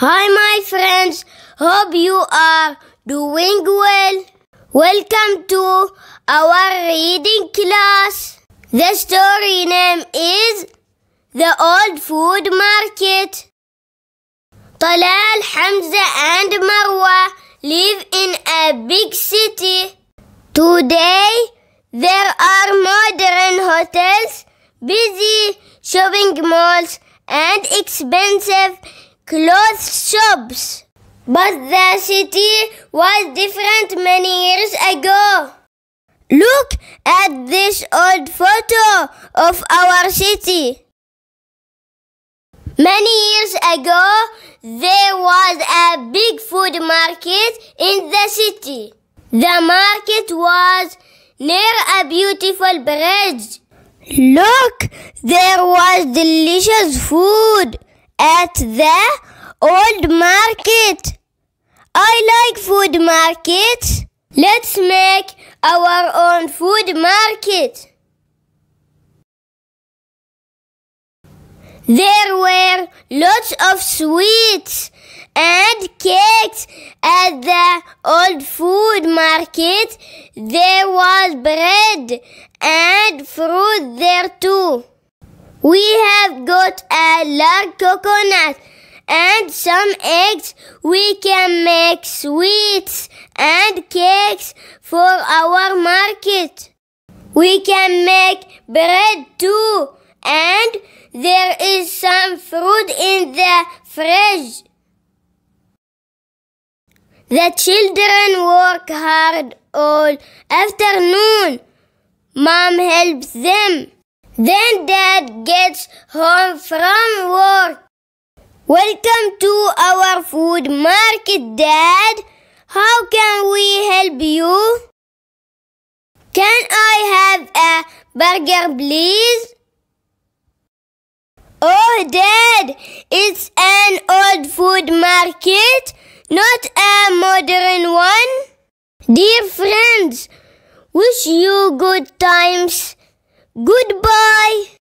Hi, my friends. Hope you are doing well. Welcome to our reading class. The story name is The Old Food Market. Talal, Hamza, and Marwa live in a big city. Today, there are modern hotels, busy shopping malls, and expensive closed shops. But the city was different many years ago. Look at this old photo of our city. Many years ago, there was a big food market in the city. The market was near a beautiful bridge. Look, there was delicious food at the old market. I like food markets. Let's make our own food market. There were lots of sweets and cakes at the old food market. There was bread and fruit there too. We have got a large coconut and some eggs. We can make sweets and cakes for our market. We can make bread too. And there is some fruit in the fridge. The children work hard all afternoon. Mom helps them. Then dad gets home from work. Welcome to our food market, dad. How can we help you? Can I have a burger, please? Oh, Dad, it's an old food market, not a modern one. Dear friends, wish you good times Goodbye.